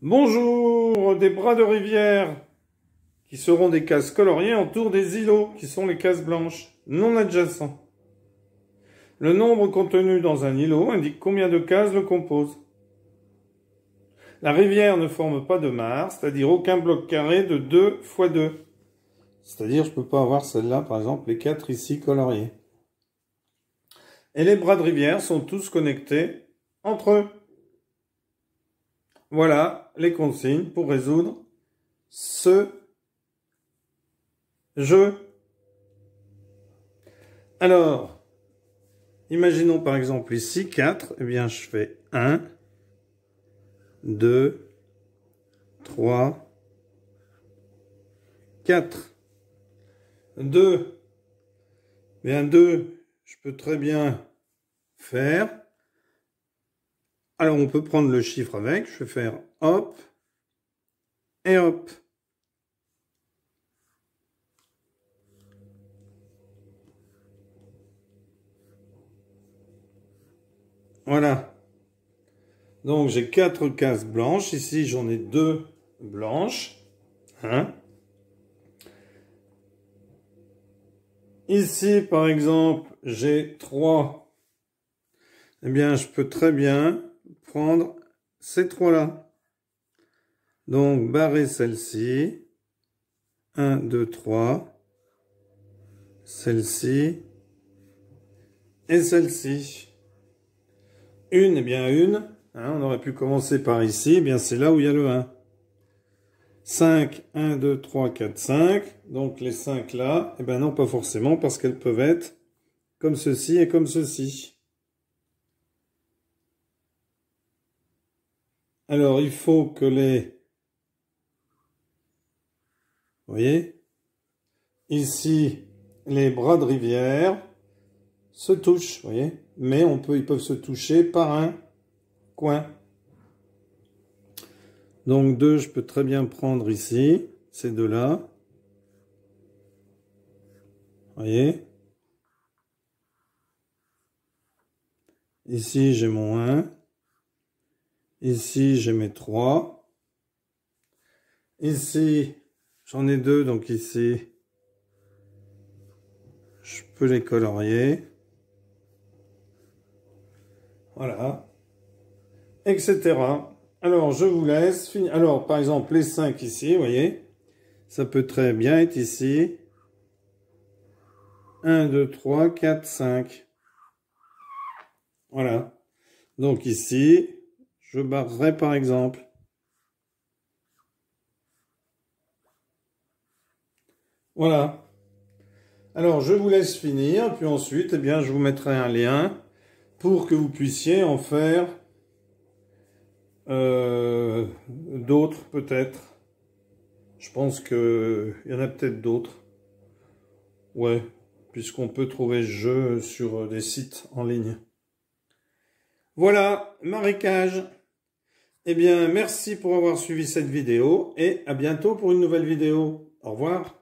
Bonjour Des bras de rivière qui seront des cases coloriées entourent des îlots qui sont les cases blanches, non adjacents. Le nombre contenu dans un îlot indique combien de cases le composent. La rivière ne forme pas de mare, c'est-à-dire aucun bloc carré de 2 x 2. C'est-à-dire je ne peux pas avoir celle-là, par exemple, les 4 ici coloriées. Et les bras de rivière sont tous connectés entre eux. Voilà les consignes pour résoudre ce jeu. Alors, imaginons par exemple ici 4, eh bien je fais 1, 2, 3, 4, 2, 2, je peux très bien faire alors on peut prendre le chiffre avec, je vais faire hop, et hop. Voilà. Donc j'ai quatre cases blanches. Ici j'en ai deux blanches. Hein. Ici par exemple j'ai trois. Eh bien je peux très bien prendre ces trois-là. Donc, barrer celle-ci. 1, 2, 3. Celle-ci. Et celle-ci. Une, et eh bien une. Hein, on aurait pu commencer par ici. et eh bien, c'est là où il y a le 1. 5, 1, 2, 3, 4, 5. Donc, les 5 là, et eh bien non, pas forcément, parce qu'elles peuvent être comme ceci et comme ceci. Alors, il faut que les... Vous voyez Ici, les bras de rivière se touchent, vous voyez Mais on peut, ils peuvent se toucher par un coin. Donc deux, je peux très bien prendre ici, ces deux-là. Vous voyez Ici, j'ai mon 1. Ici, j'ai mes 3. Ici, j'en ai deux, donc ici, je peux les colorier. Voilà. Etc. Alors, je vous laisse. Alors, par exemple, les 5 ici, vous voyez, ça peut très bien être ici. 1, 2, 3, 4, 5. Voilà. Donc ici, je barrerai par exemple. Voilà. Alors, je vous laisse finir, puis ensuite, eh bien, je vous mettrai un lien pour que vous puissiez en faire euh, d'autres, peut-être. Je pense qu'il y en a peut-être d'autres. Ouais, puisqu'on peut trouver ce jeu sur euh, des sites en ligne. Voilà, marécage eh bien, merci pour avoir suivi cette vidéo et à bientôt pour une nouvelle vidéo. Au revoir.